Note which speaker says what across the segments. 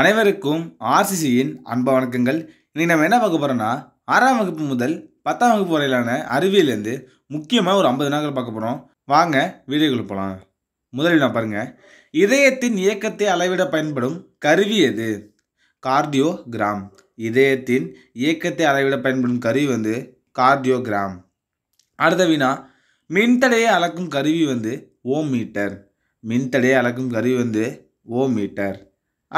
Speaker 1: அனைவருக்கும் ஆர்சிசியின் அன்ப வணக்கங்கள் இன்றைக்கி நம்ம என்ன பார்க்க போகிறோம்னா ஆறாம் வகுப்பு முதல் பத்தாம் வகுப்பு வரையிலான அறிவியலேருந்து முக்கியமாக ஒரு ஐம்பது நாட்கள் பார்க்க போகிறோம் வாங்க வீடியோக்குள்ள போகலாம் முதலில் நான் பாருங்கள் இதயத்தின் இயக்கத்தை அளவிட பயன்படும் கருவி எது கார்டியோகிராம் இதயத்தின் இயக்கத்தை அளவிட பயன்படும் கருவி வந்து கார்டியோகிராம் அடுத்த வினா மின்தடையை அளக்கும் கருவி வந்து ஓம் மீட்டர் மின்தடையை அளக்கும் கருவி வந்து ஓம் மீட்டர்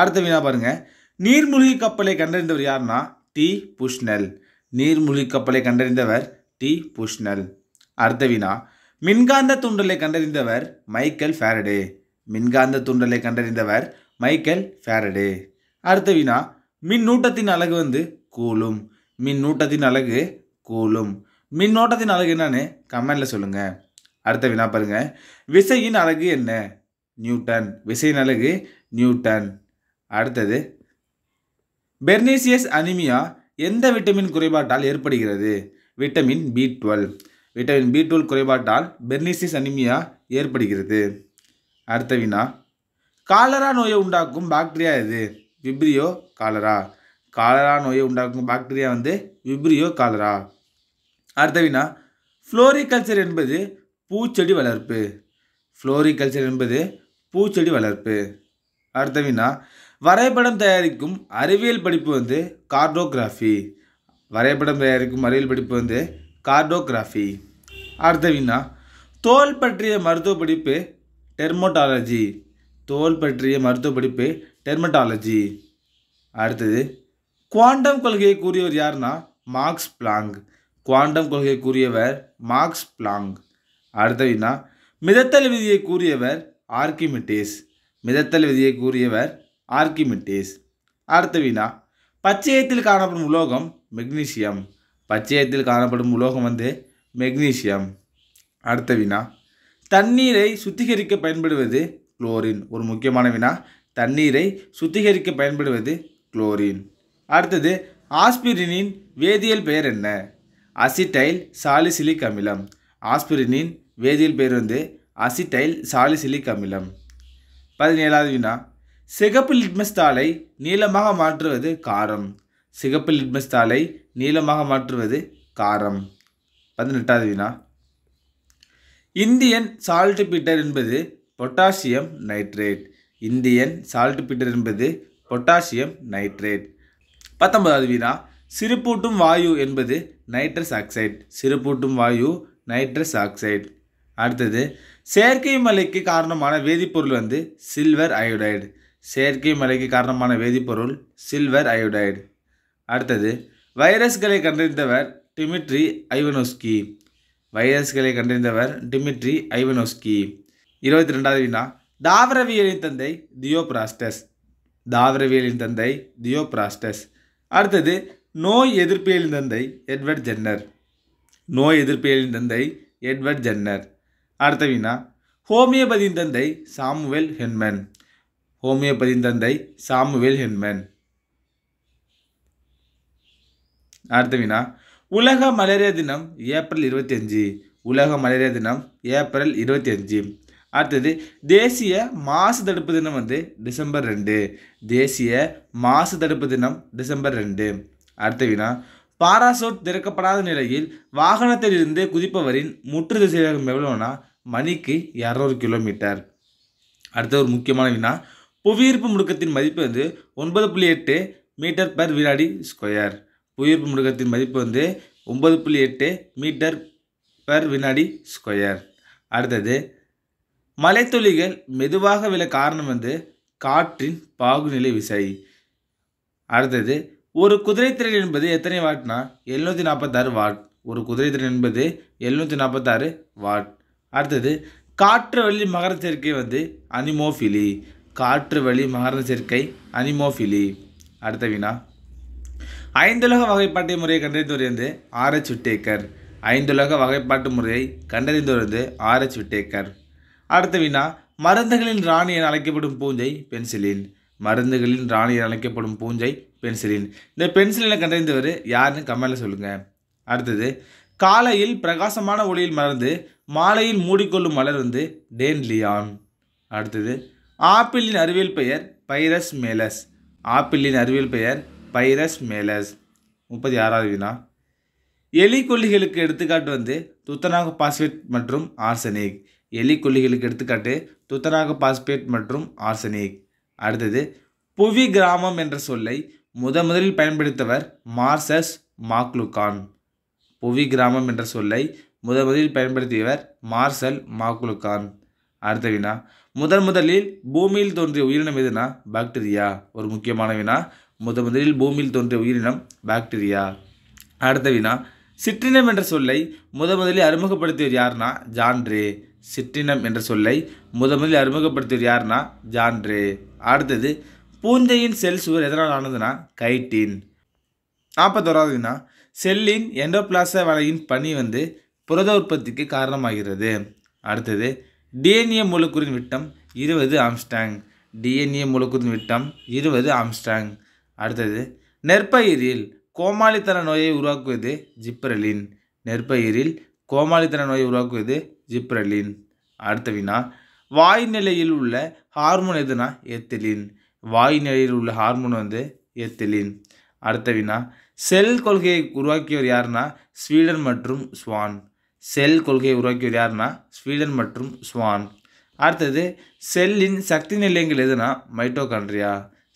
Speaker 1: அடுத்த வினா பாருங்கள் நீர்மூழ்கி கப்பலை கண்டறிந்தவர் யாருன்னா டி புஷ்னல் நீர்மூழ்கி கப்பலை கண்டறிந்தவர் டி புஷ்னல் அடுத்த வினா மின்காந்த தூண்டலை கண்டறிந்தவர் மைக்கேல் ஃபேரடே மின்காந்த தூண்டலை கண்டறிந்தவர் மைக்கேல் ஃபேரடே அடுத்த வினா மின்னூட்டத்தின் அழகு வந்து கூலும் மின்னூட்டத்தின் அழகு கூலும் மின்னோட்டத்தின் அழகு என்னன்னு கமெண்டில் சொல்லுங்கள் அடுத்த வினா பாருங்கள் விசையின் அழகு என்ன நியூட்டன் விசையின் அழகு நியூட்டன் அடுத்தது பெர்னீசியஸ் அனிமியா எந்த விட்டமின் குறைபாட்டால் ஏற்படுகிறது vitamin B twelve vitamin B twelve குறைபாட்டால் பெர்னீசியஸ் அனிமியா ஏற்படுகிறது அடுத்த வினா காலரா நோயை உண்டாக்கும் பாக்டீரியா எது விப்ரியோ காலரா காலரா நோயை உண்டாக்கும் பாக்டீரியா வந்து விப்ரியோ காலரா அடுத்த வினா ஃப்ளோரிகல்ச்சர் என்பது பூச்செடி வளர்ப்பு ஃப்ளோரிகல்ச்சர் என்பது பூச்செடி வளர்ப்பு அடுத்த வினா வரைபடம் தயாரிக்கும் அறிவியல் படிப்பு வந்து கார்டோகிராஃபி வரைபடம் தயாரிக்கும் அறிவியல் படிப்பு வந்து கார்டோகிராஃபி அடுத்த வீணா தோல் பற்றிய மருத்துவ படிப்பு டெர்மோட்டாலஜி தோல் பற்றிய மருத்துவ படிப்பு டெர்மட்டாலஜி அடுத்தது குவாண்டம் கொள்கையை கூறியவர் யாருன்னா மார்க்ஸ் பிளாங் குவாண்டம் கொள்கையை கூறியவர் மார்க்ஸ் பிளாங் அடுத்த வீணா மிதத்தல் விதியை கூறியவர் ஆர்கிமிட்டிஸ் மிதத்தல் விதியை கூறியவர் ஆர்கிமெட்டிஸ் அடுத்த வினா பச்சையத்தில் காணப்படும் உலோகம் மெக்னீசியம் பச்சையத்தில் காணப்படும் உலோகம் வந்து மெக்னீசியம் அடுத்த வினா தண்ணீரை சுத்திகரிக்க பயன்படுவது குளோரின் ஒரு முக்கியமான வினா தண்ணீரை சுத்திகரிக்க பயன்படுவது குளோரின் அடுத்தது ஆஸ்பிரினின் வேதியியல் பெயர் என்ன அசிடைல் சாலிசிலிக் அமிலம் ஆஸ்பிரினின் வேதியியல் பெயர் வந்து அசிடைல் சாலிசிலிக் அமிலம் பதினேழாவது வினா சிகப்பு லிட்மஸ் தாளை நீளமாக மாற்றுவது காரம் சிகப்பு லிட்மஸ் தாளை நீளமாக மாற்றுவது காரம் பதினெட்டாவது வினா இந்தியன் சால்ட் பீட்டர் என்பது potassium nitrate Indian saltpetre என்பது பொட்டாசியம் நைட்ரேட் பத்தொன்பதாவது வினா சிறுப்பூட்டும் வாயு என்பது நைட்ரஸ் ஆக்சைடு சிறுப்பூட்டும் வாயு நைட்ரஸ் ஆக்சைடு அடுத்தது செயற்கை மலைக்கு காரணமான வேதிப்பொருள் வந்து சில்வர் அயோடைடு செயற்கை மழைக்கு காரணமான வேதிப்பொருள் சில்வர் அயோடைடு அடுத்தது வைரஸ்களை கண்டறிந்தவர் டிமிட்ரி ஐவனோஸ்கி வைரஸ்களை கண்டறிந்தவர் டிமிட்ரி ஐவனோஸ்கி இருபத்தி ரெண்டாவது வினா தாவரவியலின் தந்தை தியோபிராஸ்டஸ் தாவரவியலின் தந்தை தியோபிராஸ்டஸ் அடுத்தது நோய் எதிர்ப்பியலின் தந்தை எட்வர்ட் ஜென்னர் நோய் எதிர்ப்பியலின் தந்தை எட்வர்ட் ஜென்னர் அடுத்த வினா ஹோமியோபதியின் தந்தை சாமுவேல் ஹென்மன் ஹோமியோபதியின் தந்தை சாமுவேல் ஹென்மேன் அடுத்த வினா உலக மலேரியா தினம் ஏப்ரல் இருபத்தி அஞ்சு உலக மலேரியா தினம் ஏப்ரல் இருபத்தி அஞ்சு அடுத்தது தேசிய மாசு தடுப்பு தினம் வந்து டிசம்பர் ரெண்டு தேசிய மாசு தடுப்பு தினம் டிசம்பர் ரெண்டு அடுத்த வினா பாராசூட் திறக்கப்படாத நிலையில் வாகனத்தில் இருந்து குதிப்பவரின் முற்று வேகம் எவ்வளோனா மணிக்கு இரநூறு கிலோமீட்டர் அடுத்த ஒரு முக்கியமான வினா புவியீர்ப்பு முடுக்கத்தின் மதிப்பு வந்து ஒன்பது புள்ளி எட்டு மீட்டர் பர் வினாடி ஸ்கொயர் புவியீர்ப்பு முடுக்கத்தின் மதிப்பு வந்து ஒன்பது புள்ளி எட்டு மீட்டர் பர் வினாடி ஸ்கொயர் அடுத்தது மலைத்தொழிகள் மெதுவாக விழ காரணம் வந்து காற்றின் பாகுநிலை விசை அடுத்தது ஒரு குதிரைத்திறன் என்பது எத்தனை வாட்னா எழுநூற்றி நாற்பத்தாறு வாட் ஒரு குதிரைத்திறன் என்பது எழுநூற்றி நாற்பத்தாறு வாட் அடுத்தது காற்று வழி சேர்க்கை வந்து அனிமோஃபிலி காற்று வழி மகரந்த சேர்க்கை அனிமோஃபிலி அடுத்த வினா ஐந்துலக வகைப்பாட்டை முறையை கண்டறிந்து வந்து ஆர் எச் விட்டேக்கர் ஐந்துலக வகைப்பாட்டு முறையை கண்டறிந்து வந்து ஆர் எச் விட்டேக்கர் அடுத்த வினா மருந்துகளின் ராணி என அழைக்கப்படும் பூஞ்சை பென்சிலின் மருந்துகளின் ராணி என அழைக்கப்படும் பூஞ்சை பென்சிலின் இந்த பென்சிலினை கண்டறிந்தவர் யாருன்னு கமெண்டில் சொல்லுங்கள் அடுத்தது காலையில் பிரகாசமான ஒளியில் மலர்ந்து மாலையில் மூடிக்கொள்ளும் மலர் வந்து டேன் லியான் அடுத்தது ஆப்பிளின் அறிவியல் பெயர் பைரஸ் மேலஸ் ஆப்பிளின் அறிவியல் பெயர் பைரஸ் மேலஸ் முப்பத்தி ஆறாவது வினா எலிக்கொல்லிகளுக்கு எடுத்துக்காட்டு வந்து துத்தநாக பாஸ்பேட் மற்றும் ஆர்சனிக் எலிக்கொல்லிகளுக்கு எடுத்துக்காட்டு துத்தநாக பாஸ்பேட் மற்றும் ஆர்சனிக் அடுத்தது புவி கிராமம் என்ற சொல்லை முத முதலில் பயன்படுத்தவர் மார்சஸ் மாக்லுகான் புவி கிராமம் என்ற சொல்லை முத முதலில் பயன்படுத்தியவர் மார்சல் மாக்லுகான் அடுத்த வினா முதன் முதலில் பூமியில் தோன்றிய உயிரினம் எதுனா பாக்டீரியா ஒரு முக்கியமான வினா முத முதலில் பூமியில் தோன்றிய உயிரினம் பாக்டீரியா அடுத்த வினா சிற்றினம் என்ற சொல்லை முத முதலில் அறிமுகப்படுத்தியவர் யாருன்னா ஜான்ரே சிற்றினம் என்ற சொல்லை முத முதலில் அறிமுகப்படுத்தியவர் யார்னா ஜான்ரே அடுத்தது பூஞ்சையின் செல் சுவர் எதனால் ஆனதுன்னா கைட்டின் வினா செல்லின் எண்டோபிளாச வலையின் பணி வந்து புரத உற்பத்திக்கு காரணமாகிறது அடுத்தது டிஎன்ஏ மூலக்கூறின் விட்டம் இருபது ஆம்ஸ்டாங் டிஎன்ஏ மூலக்கூறின் விட்டம் இருபது ஆம்ஸ்டாங் அடுத்தது நெற்பயிரில் கோமாளித்தன நோயை உருவாக்குவது ஜிப்ரலின் நெற்பயிரில் கோமாளித்தன நோயை உருவாக்குவது ஜிப்ரலின் அடுத்த வினா வாய் நிலையில் உள்ள ஹார்மோன் எதுனா எத்திலின் வாய் நிலையில் உள்ள ஹார்மோன் வந்து எத்திலின் அடுத்த வினா செல் கொள்கையை உருவாக்கியவர் யாருன்னா ஸ்வீடன் மற்றும் ஸ்வான் செல் கொள்கையை உருவாக்கியவர் யாருன்னா ஸ்வீடன் மற்றும் ஸ்வான் அடுத்தது செல்லின் சக்தி நிலையங்கள் எதுனா மைட்டோகாண்ட்ரியா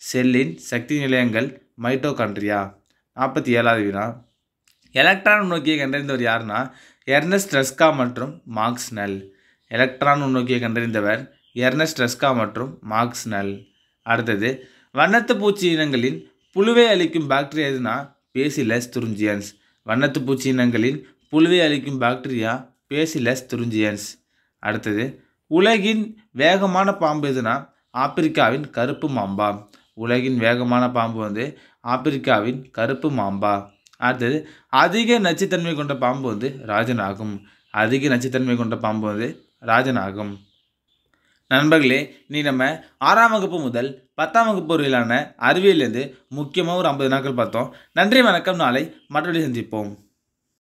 Speaker 1: செல்லின் சக்தி நிலையங்கள் மைட்டோகாண்ட்ரியா நாற்பத்தி ஏழாவது வினா எலக்ட்ரான் நோக்கியை கண்டறிந்தவர் யாருன்னா எர்னஸ்ட் ரெஸ்கா மற்றும் மார்க்ஸ் நல் எலக்ட்ரான் நோக்கியை கண்டறிந்தவர் எர்னஸ்ட் ரெஸ்கா மற்றும் மார்க்ஸ் நல் அடுத்தது வண்ணத்து பூச்சி இனங்களின் புழுவை அளிக்கும் பாக்டீரியா எதுனா பேசிலஸ் துருஞ்சியன்ஸ் வண்ணத்து பூச்சி இனங்களின் புழுவை அளிக்கும் பாக்டீரியா பேசிலஸ் துருஞ்சியன்ஸ் அடுத்தது உலகின் வேகமான பாம்பு எதுனா ஆப்பிரிக்காவின் கருப்பு மாம்பா உலகின் வேகமான பாம்பு வந்து ஆப்பிரிக்காவின் கருப்பு மாம்பா அடுத்தது அதிக நச்சுத்தன்மை கொண்ட பாம்பு வந்து ராஜனாகும் அதிக நச்சுத்தன்மை கொண்ட பாம்பு வந்து ராஜனாகும் நண்பர்களே நீ நம்ம ஆறாம் வகுப்பு முதல் பத்தாம் வகுப்பு வரையிலான அறிவியலேருந்து முக்கியமாக ஒரு ஐம்பது நாட்கள் பார்த்தோம் நன்றி வணக்கம் நாளை மற்றபடி சந்திப்போம்